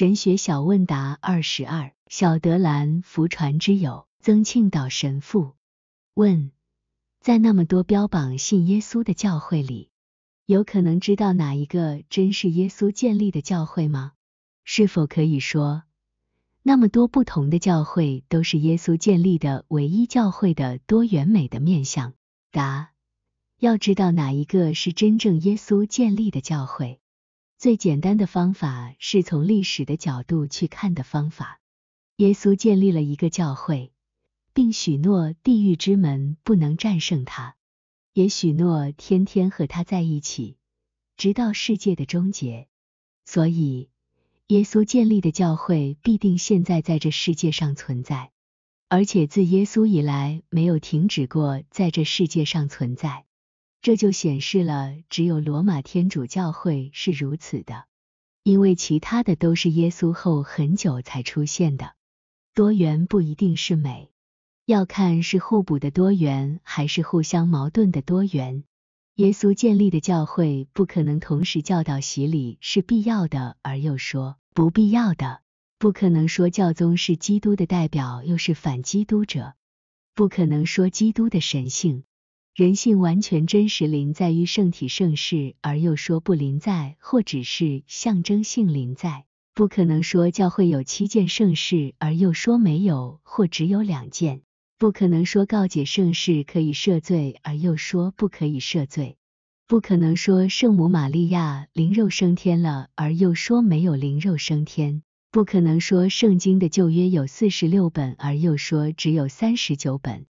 神学小问答二十二：小德兰福传之友，曾庆岛神父问，在那么多标榜信耶稣的教会里，有可能知道哪一个真是耶稣建立的教会吗？是否可以说，那么多不同的教会都是耶稣建立的唯一教会的多元美的面相？答：要知道哪一个是真正耶稣建立的教会。最简单的方法是从历史的角度去看的方法。耶稣建立了一个教会，并许诺地狱之门不能战胜他，也许诺天天和他在一起，直到世界的终结。所以，耶稣建立的教会必定现在在这世界上存在，而且自耶稣以来没有停止过在这世界上存在。这就显示了，只有罗马天主教会是如此的，因为其他的都是耶稣后很久才出现的。多元不一定是美，要看是互补的多元还是互相矛盾的多元。耶稣建立的教会不可能同时教导洗礼是必要的而又说不必要的，不可能说教宗是基督的代表又是反基督者，不可能说基督的神性。人性完全真实灵在于圣体圣事，而又说不灵在，或只是象征性灵在，不可能说教会有七件圣事，而又说没有，或只有两件；不可能说告解圣事可以赦罪，而又说不可以赦罪；不可能说圣母玛利亚灵肉升天了，而又说没有灵肉升天；不可能说圣经的旧约有四十六本，而又说只有三十九本。